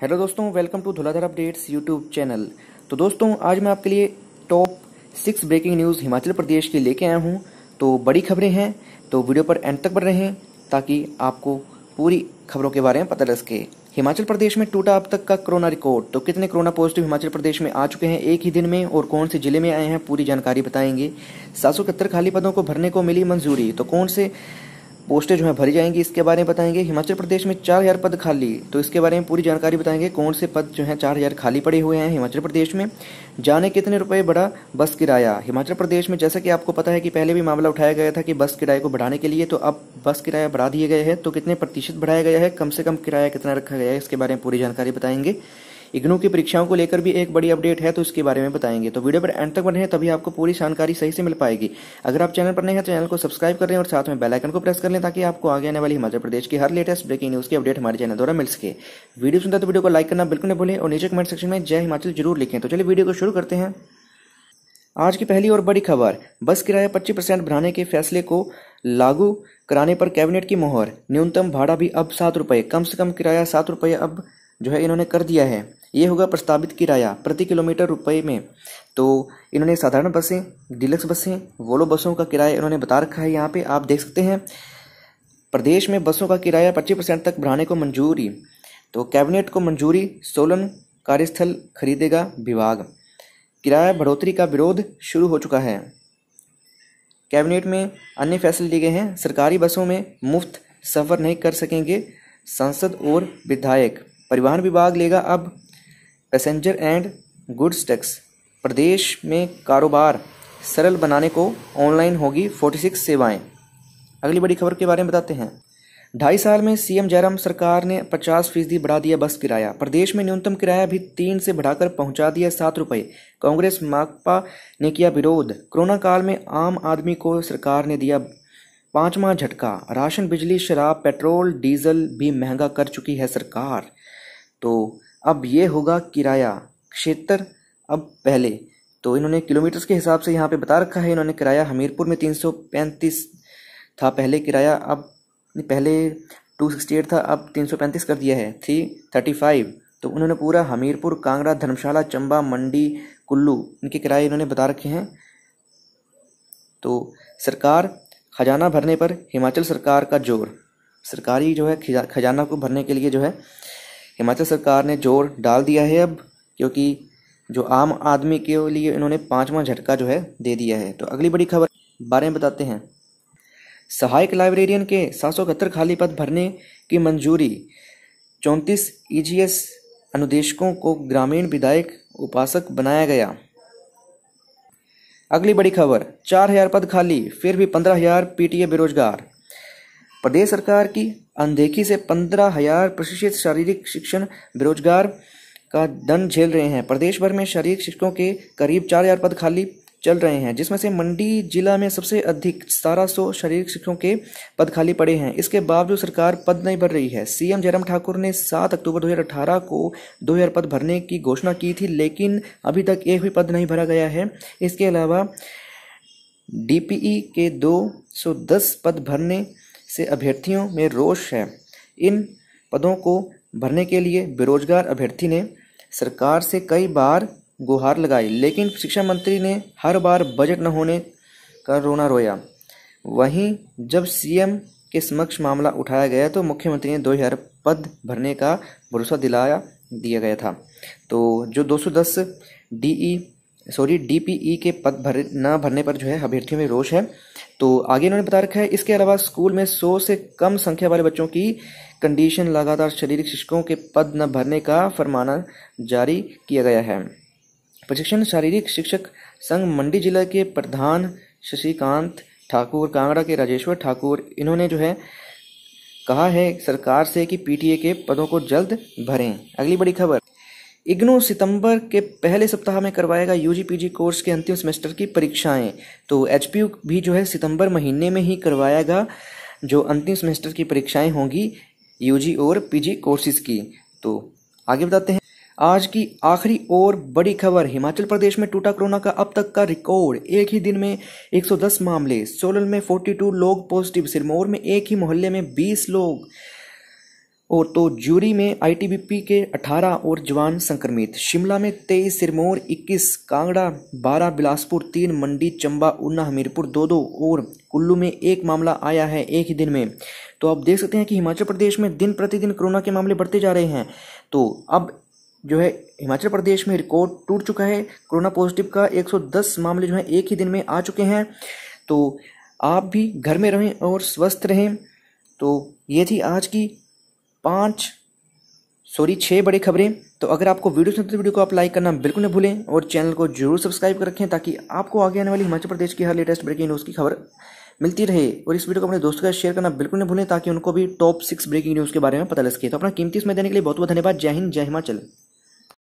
hello दोस्तों welcome to Dhauladhar updates YouTube channel तो दोस्तों आज मैं आपके लिए top six breaking news Himachal Pradesh की लेके आया हूँ तो बड़ी खबरें हैं तो वीडियो पर एंड तक रहे हैं ताकि आपको पूरी खबरों के बारे में पता लग सके हिमाचल प्रदेश में टूटा अब तक का कोरोना रिकॉर्ड तो कितने कोरोना पॉजिटिव हिमाचल प्रदेश में आ चुके हैं एक ही दिन में और कौन से जिले में आए हैं पूरी जानकारी बताएंगे सात खाली पदों को भरने को मिली मंजूरी तो कौन से पोस्टें जो है भरी जाएंगी इसके बारे में बताएंगे हिमाचल प्रदेश में चार हजार पद खाली तो इसके बारे में पूरी जानकारी बताएंगे कौन से पद जो है चार हजार खाली पड़े हुए हैं हिमाचल प्रदेश में जाने कितने रुपए बढ़ा बस किराया हिमाचल प्रदेश में जैसा कि आपको पता है कि पहले भी मामला उठाया गया था कि बस किराए को बढ़ाने के लिए तो अब बस किराया बढ़ा दिए गए हैं तो कितने प्रतिशत बढ़ाया गया है कम से कम किराया कितना रखा गया है इसके बारे में पूरी जानकारी बताएंगे इग्नू की परीक्षाओं को लेकर भी एक बड़ी अपडेट है तो इसके बारे में बताएंगे तो वीडियो पर एंड तक बने हैं तभी आपको पूरी जानकारी सही से मिल पाएगी अगर आप चैनल पर नए हैं तो चैनल को सब्सक्राइब करें और साथ में बेलाइकन को प्रेस कर लें ताकि आपको आगे आने वाली हिमाचल प्रदेश की हर लेटेस्ट ब्रेकिंग न्यूज़ की अपडेट हमारे चैनल द्वारा मिल सके वीडियो सुनता तो वीडियो को लाइक करना बिल्कुल नहीं भूलें और नीचे कमेंट सेक्शन में जय हिमाचल जरूर लिखें तो चलिए वीडियो को शुरू करते हैं आज की पहली और बड़ी खबर बस किराया 25 परसेंट बढ़ाने के फैसले को लागू कराने पर कैबिनेट की मोहर न्यूनतम भाड़ा भी अब सात रुपये कम से कम किराया सात रुपये अब जो है इन्होंने कर दिया है ये होगा प्रस्तावित किराया प्रति किलोमीटर रुपए में तो इन्होंने साधारण बसें डिलक्स बसें वोलो बसों का किराया इन्होंने बता रखा है यहाँ पे आप देख सकते हैं प्रदेश में बसों का किराया पच्चीस परसेंट तक बढ़ाने को मंजूरी तो कैबिनेट को मंजूरी सोलन कार्यस्थल खरीदेगा विभाग किराया बढ़ोतरी का विरोध शुरू हो चुका है कैबिनेट में अन्य फैसले लिए गए हैं सरकारी बसों में मुफ्त सफ़र नहीं कर सकेंगे सांसद और विधायक परिवहन विभाग लेगा अब पैसेंजर एंड गुड्स टैक्स प्रदेश में कारोबार सरल बनाने को ऑनलाइन होगी 46 सेवाएं अगली बड़ी खबर के बारे में बताते हैं ढाई साल में सीएम जयराम सरकार ने 50 फीसदी बढ़ा दिया बस किराया प्रदेश में न्यूनतम किराया भी तीन से बढ़ाकर पहुंचा दिया सात रुपये कांग्रेस माकपा ने किया विरोध कोरोना काल में आम आदमी को सरकार ने दिया पांचवा झटका राशन बिजली शराब पेट्रोल डीजल भी महंगा कर चुकी है सरकार तो अब ये होगा किराया क्षेत्र अब पहले तो इन्होंने किलोमीटर्स के हिसाब से यहाँ पे बता रखा है इन्होंने किराया हमीरपुर में तीन सौ पैंतीस था पहले किराया अब पहले टू सिक्सटी एट था अब तीन सौ पैंतीस कर दिया है थ्री थर्टी फाइव तो उन्होंने पूरा हमीरपुर कांगड़ा धर्मशाला चंबा मंडी कुल्लू इनके किराए इन्होंने बता रखे हैं तो सरकार खजाना भरने पर हिमाचल सरकार का जोर सरकारी जो है खजाना को भरने के लिए जो है हिमाचल सरकार ने जोर डाल दिया है अब क्योंकि जो आम आदमी के लिए इन्होंने पाँचवा झटका जो है दे दिया है तो अगली बड़ी खबर बारे में बताते हैं सहायक लाइब्रेरियन के सात खाली पद भरने की मंजूरी चौंतीस ई e अनुदेशकों को ग्रामीण विधायक उपासक बनाया गया अगली बड़ी खबर चार हजार पद खाली फिर भी पंद्रह हजार पीटीए बेरोजगार प्रदेश सरकार की अनदेखी से पंद्रह हजार प्रशिक्षित शारीरिक शिक्षण बेरोजगार का दंड झेल रहे हैं प्रदेश भर में शारीरिक शिक्षकों के करीब चार हजार पद खाली चल रहे हैं जिसमें से मंडी जिला में सबसे अधिक सतारह सौ शारीरिक शिक्षकों के पद खाली पड़े हैं इसके बावजूद सरकार पद नहीं भर रही है सीएम जयराम ठाकुर ने 7 अक्टूबर 2018 को 2000 पद भरने की घोषणा की थी लेकिन अभी तक एक भी पद नहीं भरा गया है इसके अलावा डीपीई के 210 पद भरने से अभ्यर्थियों में रोष है इन पदों को भरने के लिए बेरोजगार अभ्यर्थी ने सरकार से कई बार गुहार लगाई लेकिन शिक्षा मंत्री ने हर बार बजट न होने का रोना रोया वहीं जब सीएम के समक्ष मामला उठाया गया तो मुख्यमंत्री ने दो हजार पद भरने का भरोसा दिलाया दिया गया था तो जो 210 डीई सॉरी डीपीई e के पद भर न भरने पर जो है अभ्यर्थियों में रोष है तो आगे इन्होंने बता रखा है इसके अलावा स्कूल में सौ से कम संख्या वाले बच्चों की कंडीशन लगातार शारीरिक शिक्षकों के पद न भरने का फरमाना जारी किया गया है प्रशिक्षण शारीरिक शिक्षक संघ मंडी जिला के प्रधान शशिकांत ठाकुर कांगड़ा के राजेश्वर ठाकुर इन्होंने जो है कहा है सरकार से कि पीटीए के पदों को जल्द भरें अगली बड़ी खबर इग्नू सितंबर के पहले सप्ताह में करवाएगा यू जी कोर्स के अंतिम सेमेस्टर की परीक्षाएं तो एच भी जो है सितंबर महीने में ही करवाएगा जो अंतिम सेमेस्टर की परीक्षाएं होंगी यू और पीजी कोर्सेज की तो आगे बताते हैं आज की आखिरी और बड़ी खबर हिमाचल प्रदेश में टूटा कोरोना का अब तक का रिकॉर्ड एक ही दिन में 110 मामले सोलन में 42 लोग पॉजिटिव सिरमौर में एक ही मोहल्ले में 20 लोग और तो ज्यूरी में आईटीबीपी के 18 और जवान संक्रमित शिमला में 23 सिरमौर 21 कांगड़ा 12 बिलासपुर 3 मंडी चंबा ऊना हमीरपुर दो दो और कुल्लू में एक मामला आया है एक ही दिन में तो आप देख सकते हैं कि हिमाचल प्रदेश में दिन प्रतिदिन कोरोना के मामले बढ़ते जा रहे हैं तो अब जो है हिमाचल प्रदेश में रिकॉर्ड टूट चुका है कोरोना पॉजिटिव का 110 मामले जो है एक ही दिन में आ चुके हैं तो आप भी घर में रहें और स्वस्थ रहें तो ये थी आज की पाँच सॉरी छः बड़ी खबरें तो अगर आपको वीडियो सुनते वीडियो को आप लाइक करना बिल्कुल न भूलें और चैनल को जरूर सब्सक्राइब कर रखें ताकि आपको आगे आने वाली हिमाचल प्रदेश की हर लेटेस्ट ब्रेकिंग न्यूज़ की खबर मिलती रहे और इस वीडियो को अपने दोस्तों का शेयर करना बिल्कुल न भूलें ताकि उनको भी टॉप सिक्स ब्रेकिंग न्यूज़ के बारे में पता लग सके तो अपना कीमती समय देने के लिए बहुत बहुत धन्यवाद जय हिंद जय हिमाचल